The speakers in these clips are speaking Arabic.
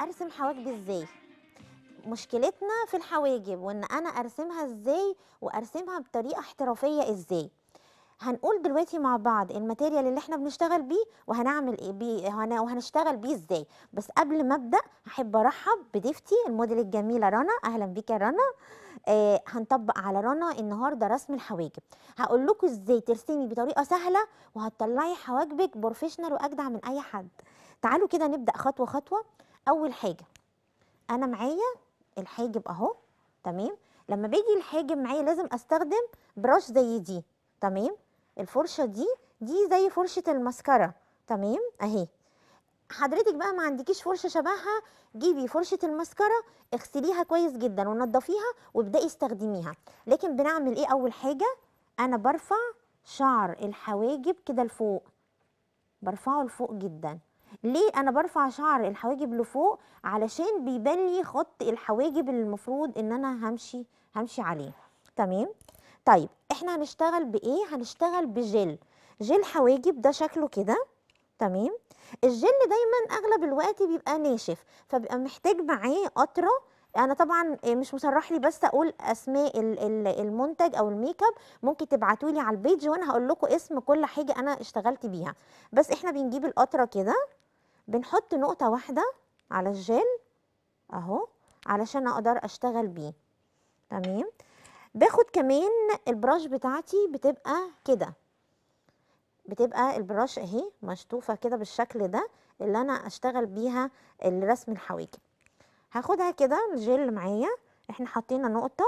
ارسم حواجبي ازاي مشكلتنا في الحواجب وان انا ارسمها ازاي وارسمها بطريقه احترافيه ازاي هنقول دلوقتي مع بعض الماتيريال اللي احنا بنشتغل بيه وهنعمل ايه بيه وهنشتغل بيه ازاي بس قبل ما ابدا احب ارحب بضيفتي الموديل الجميله رنا اهلا بيك يا رنا آه هنطبق على رنا النهارده رسم الحواجب هقول لكم ازاي ترسمي بطريقه سهله وهتطلعي حواجبك بروفيشنال واجدع من اي حد تعالوا كده نبدا خطوه خطوه اول حاجه انا معايا الحاجب اهو تمام لما بيجي الحاجب معايا لازم استخدم براش زي دي تمام الفرشه دي دي زي فرشه المسكره تمام اهي حضرتك بقى ما عندكيش فرشه شبهها جيبي فرشه المسكره اغسليها كويس جدا ونضفيها وابداي استخدميها لكن بنعمل ايه اول حاجه انا برفع شعر الحواجب كده لفوق برفعه لفوق جدا ليه انا برفع شعر الحواجب لفوق علشان بيبان لي خط الحواجب اللي المفروض ان انا همشي همشي عليه تمام طيب احنا هنشتغل بايه هنشتغل بجل جل حواجب ده شكله كده تمام الجل دايما اغلب الوقت بيبقى ناشف فبيبقى محتاج معاه قطره انا طبعا مش مصرح لي بس اقول اسماء المنتج او الميك اب ممكن تبعتوا لي على البيج وانا هقول لكم اسم كل حاجه انا اشتغلت بيها بس احنا بنجيب القطره كده بنحط نقطة واحدة على الجل اهو علشان اقدر اشتغل بيه تمام باخد كمان البراش بتاعتي بتبقى كده بتبقى البراش اهي مشطوفة كده بالشكل ده اللي انا اشتغل بيها الرسم الحواجب هاخدها كده الجل معايا احنا حطينا نقطة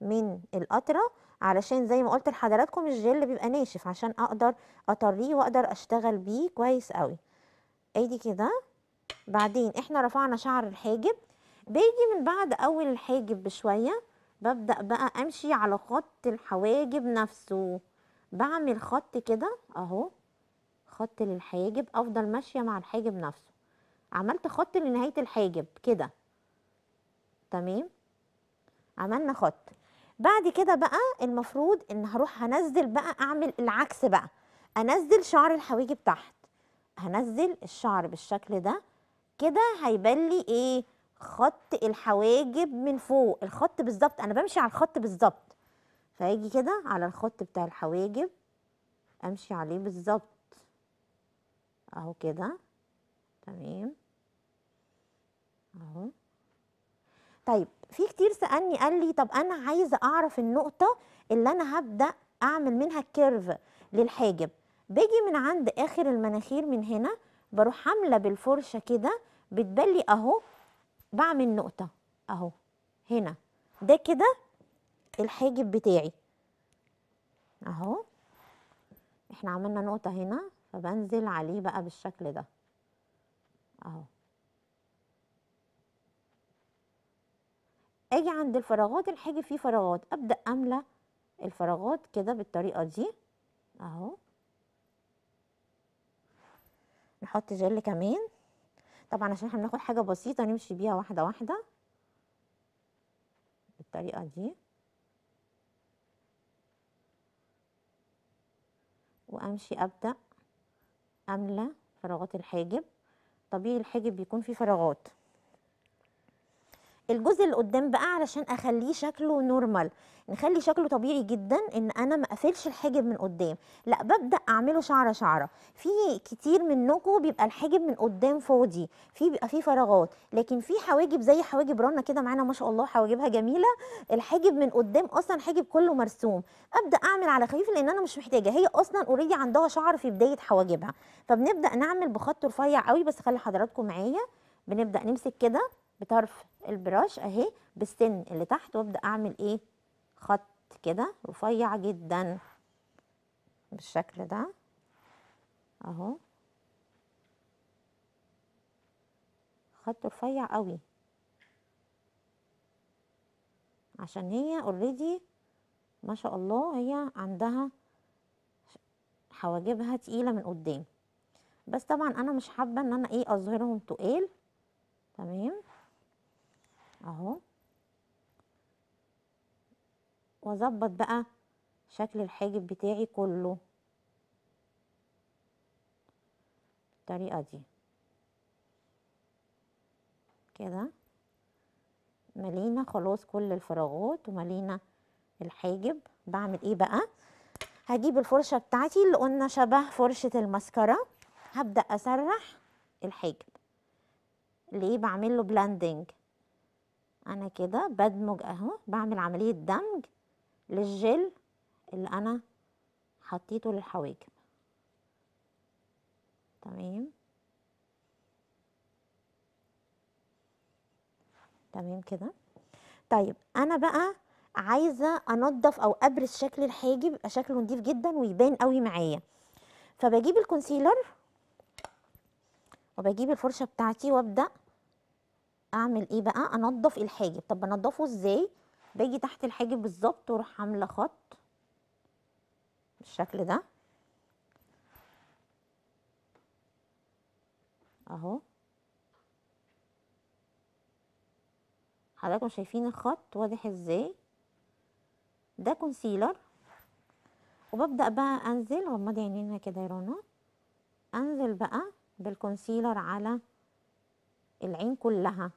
من القطرة علشان زي ما قلت لحضراتكم الجل بيبقى ناشف عشان اقدر اطريه واقدر اشتغل بيه كويس قوي ادي كده بعدين احنا رفعنا شعر الحاجب باجي من بعد اول الحاجب بشويه ببدا بقى امشي على خط الحواجب نفسه بعمل خط كده اهو خط للحاجب افضل ماشيه مع الحاجب نفسه عملت خط لنهايه الحاجب كده تمام عملنا خط بعد كده بقى المفروض ان هروح هنزل بقى اعمل العكس بقى انزل شعر الحواجب تحت هنزل الشعر بالشكل ده كده هيبان لي ايه خط الحواجب من فوق الخط بالظبط انا بمشي على الخط بالظبط فاجي كده على الخط بتاع الحواجب امشي عليه بالظبط اهو كده تمام اهو طيب في كتير سالني قال لي طب انا عايزه اعرف النقطه اللي انا هبدا اعمل منها الكيرف للحاجب باجي من عند اخر المناخير من هنا بروح عامله بالفرشه كده بتبلي اهو بعمل نقطه اهو هنا ده كده الحاجب بتاعي اهو احنا عملنا نقطه هنا فبنزل عليه بقى بالشكل ده اهو اجي عند الفراغات الحاجب فيه فراغات ابدا املى الفراغات كده بالطريقه دي اهو نحط جل كمان طبعا عشان احنا بناخد حاجه بسيطه نمشي بيها واحده واحده بالطريقه دي وامشي ابدا املى فراغات الحاجب طبيعي الحاجب بيكون فيه فراغات الجزء اللي قدام بقى علشان اخليه شكله نورمال نخلي شكله طبيعي جدا ان انا ما اقفلش الحاجب من قدام لا ببدا اعمله شعره شعره في كتير منكم بيبقى الحاجب من قدام فاضي في بيبقى فيه فراغات لكن في حواجب زي حواجب رنا كده معانا ما شاء الله حواجبها جميله الحاجب من قدام اصلا حاجب كله مرسوم ابدا اعمل على خفيف لان انا مش محتاجه هي اصلا اوريدي عندها شعر في بدايه حواجبها فبنبدا نعمل بخط رفيع قوي بس خلي حضراتكم معايا بنبدا نمسك كده بطرف البراش اهي بالسن اللي تحت وابدا اعمل ايه خط كده رفيع جدا بالشكل ده اهو خط رفيع قوي عشان هي اوريدي ما شاء الله هي عندها حواجبها تقيله من قدام بس طبعا انا مش حابه ان انا ايه اظهرهم تقال تمام اهو واظبط بقى شكل الحاجب بتاعي كله بالطريقه دي كده ملينا خلاص كل الفراغات وملينا الحاجب بعمل ايه بقى هجيب الفرشه بتاعتي اللي قلنا شبه فرشه المسكره هبدا اسرح الحاجب ليه بعمله بلاندنج انا كده بدمج اهو بعمل عملية دمج للجل اللي انا حطيته للحواجب تمام تمام كده طيب انا بقى عايزه انضف او ابرز شكل الحاجب يبقى شكله نضيف جدا ويبان قوي معايا فبجيب الكونسيلر وبجيب الفرشه بتاعتي وابدا اعمل ايه بقى انضف الحاجب طب انضفه ازاي باجي تحت الحاجب بالظبط واروح عامله خط بالشكل ده اهو حضراتكم شايفين الخط واضح ازاي ده كونسيلر وببدا بقى انزل غمضي عينينا كده يا رنا انزل بقى بالكونسيلر على العين كلها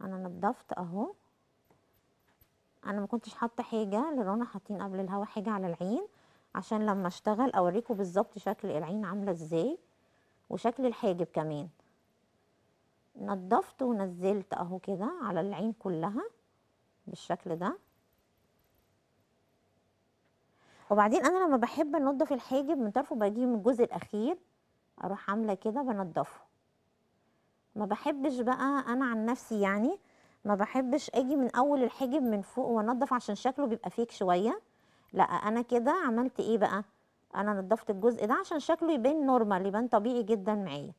انا نضفت اهو انا ما كنتش حاطه حاجه لرونا حاطين قبل الهوا حاجه على العين عشان لما اشتغل اوريكم بالظبط شكل العين عامله ازاي وشكل الحاجب كمان نضفت ونزلت اهو كده على العين كلها بالشكل ده وبعدين انا لما بحب انضف الحاجب من طرفه بجيب من الجزء الاخير اروح عامله كده بنضفه ما بحبش بقى انا عن نفسي يعني ما بحبش اجي من اول الحجب من فوق وانضف عشان شكله بيبقى فيك شويه لا انا كده عملت ايه بقى انا نضفت الجزء ده عشان شكله يبان نورمال يبان طبيعي جدا معايا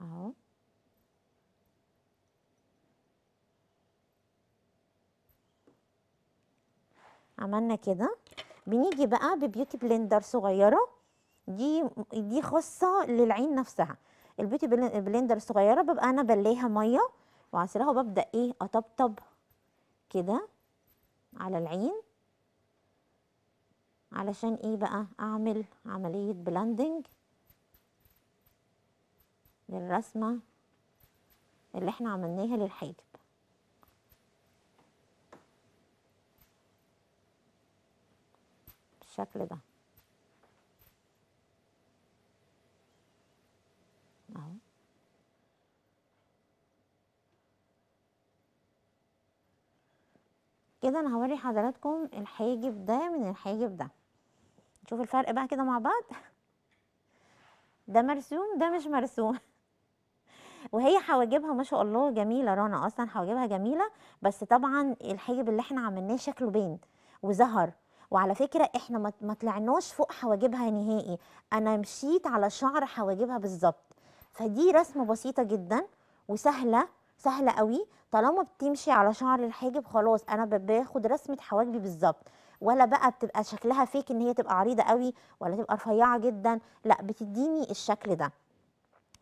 اهو عملنا كده بنيجي بقى ببيوتي بلندر صغيره دي دي خاصه للعين نفسها البيوتي بلندر الصغيره ببقى انا بلاها ميه وعصراها وببدا ايه اطبطب كده على العين علشان ايه بقى اعمل عمليه بلاندنج للرسمه اللي احنا عملناها للحاجب بالشكل ده كده انا هوري حضراتكم الحاجب ده من الحاجب ده نشوف الفرق بقى كده مع بعض ده مرسوم ده مش مرسوم وهي حواجبها ما شاء الله جميله رنا اصلا حواجبها جميله بس طبعا الحاجب اللي احنا عملناه شكله بين وزهر وعلى فكره احنا ما طلعناش فوق حواجبها نهائي انا مشيت على شعر حواجبها بالظبط فدي رسمه بسيطه جدا وسهله سهله قوي طالما بتمشي على شعر الحاجب خلاص انا باخد رسمه حواجبي بالظبط ولا بقى بتبقى شكلها فيك ان هي تبقى عريضه قوي ولا تبقى رفيعه جدا لا بتديني الشكل ده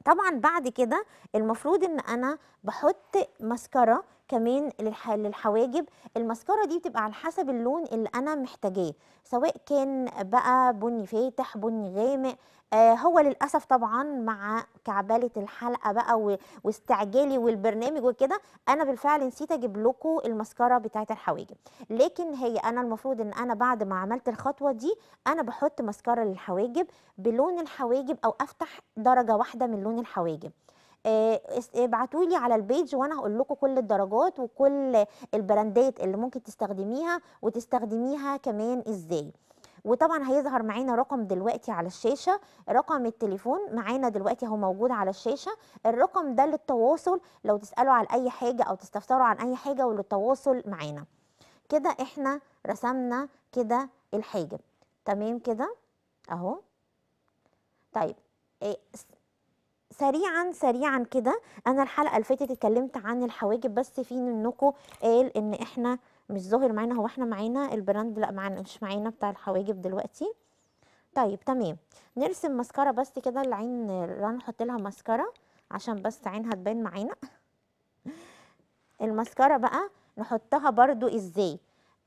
طبعا بعد كده المفروض ان انا بحط ماسكارا كمان للحواجب المسكرة دي بتبقى على حسب اللون اللي أنا محتاجاه سواء كان بقى بني فاتح بني غامق آه، هو للأسف طبعا مع كعبلة الحلقة بقى واستعجالي والبرنامج وكده أنا بالفعل نسيت أجيب لكم المسكرة بتاعة الحواجب لكن هي أنا المفروض إن أنا بعد ما عملت الخطوة دي أنا بحط مسكرة للحواجب بلون الحواجب أو أفتح درجة واحدة من لون الحواجب آه، ابعتوا لي على البيج وانا هقول لكم كل الدرجات وكل البراندات اللي ممكن تستخدميها وتستخدميها كمان ازاي وطبعا هيظهر معانا رقم دلوقتي على الشاشه رقم التليفون معانا دلوقتي هو موجود على الشاشه الرقم ده للتواصل لو تسالوا على اي حاجه او تستفسروا عن اي حاجه وللتواصل معانا كده احنا رسمنا كده الحاجب تمام كده اهو طيب إيه، سريعا سريعا كده انا الحلقه اللي فاتت اتكلمت عن الحواجب بس في منكم قال ان احنا مش ظاهر معانا هو احنا معانا البراند لا معانا مش معانا بتاع الحواجب دلوقتي طيب تمام نرسم ماسكارا بس كده العين رنا نحط لها ماسكارا عشان بس عينها تبان معانا الماسكارا بقى نحطها برضو ازاي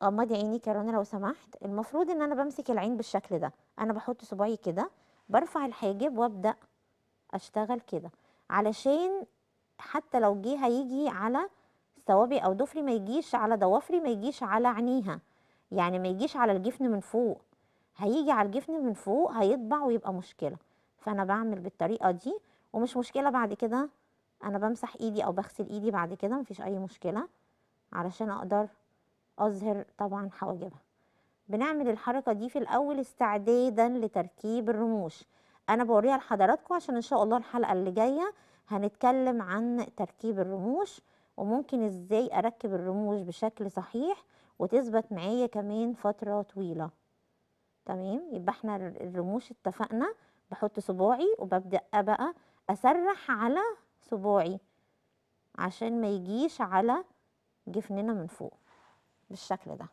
غمضي عينيك يا رنا لو سمحت المفروض ان انا بمسك العين بالشكل ده انا بحط صباعي كده برفع الحاجب وابدا اشتغل كده علشان حتى لو جه هيجي على صوابي او ضفري ما يجيش على ضوافري ما يجيش على عينيها يعني ما يجيش على الجفن من فوق هيجي على الجفن من فوق هيطبع ويبقى مشكله فانا بعمل بالطريقه دي ومش مشكله بعد كده انا بمسح ايدي او بغسل ايدي بعد كده مفيش اي مشكله علشان اقدر اظهر طبعا حواجبها بنعمل الحركه دي في الاول استعدادا لتركيب الرموش انا بوريها لحضراتكم عشان ان شاء الله الحلقه اللي جايه هنتكلم عن تركيب الرموش وممكن ازاي اركب الرموش بشكل صحيح وتثبت معايا كمان فتره طويله تمام يبقى احنا الرموش اتفقنا بحط صباعي وببدا بقى اسرح على صباعي عشان ما يجيش على جفننا من فوق بالشكل ده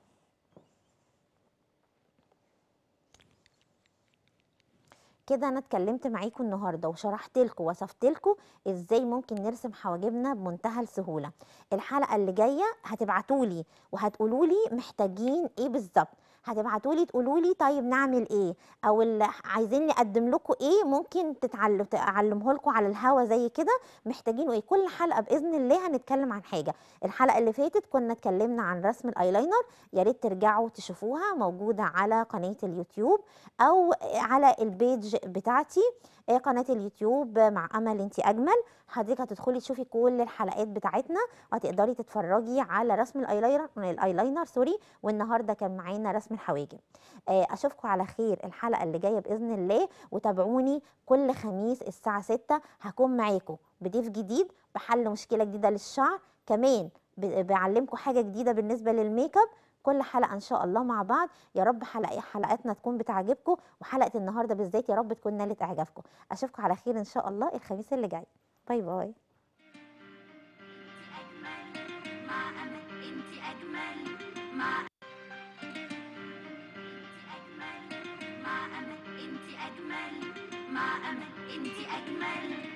كده انا اتكلمت معاكم النهارده وشرحت لكم وصفت لكم ازاي ممكن نرسم حواجبنا بمنتهى السهوله الحلقه اللي جايه هتبعتولي وهتقولولي محتاجين ايه بالظبط هتبعتوا لي تقولوا لي طيب نعمل ايه او اللي عايزين نقدم لكم ايه ممكن تتعلم تعلمه لكم على الهوا زي كده محتاجين ايه كل حلقه باذن الله هنتكلم عن حاجه الحلقه اللي فاتت كنا اتكلمنا عن رسم الايلاينر يا ريت ترجعوا تشوفوها موجوده على قناه اليوتيوب او على البيج بتاعتي ايه قناه اليوتيوب مع امل انت اجمل حضرتك هتدخلي تشوفي كل الحلقات بتاعتنا وهتقدري تتفرجي على رسم الايلاينر الايلاينر سوري والنهارده كان معانا رسم الحواجب آه، اشوفكم على خير الحلقه اللي جايه باذن الله وتابعوني كل خميس الساعه 6 هكون معاكم بضيف جديد بحل مشكله جديده للشعر كمان بعلمكم حاجه جديده بالنسبه للميك اب كل حلقه ان شاء الله مع بعض يا رب حلقه حلقاتنا تكون بتعجبكم وحلقه النهارده بالذات يا رب تكون نالت اعجابكم اشوفكم على خير ان شاء الله الخميس اللي جاي باي باي مع أمل أجمل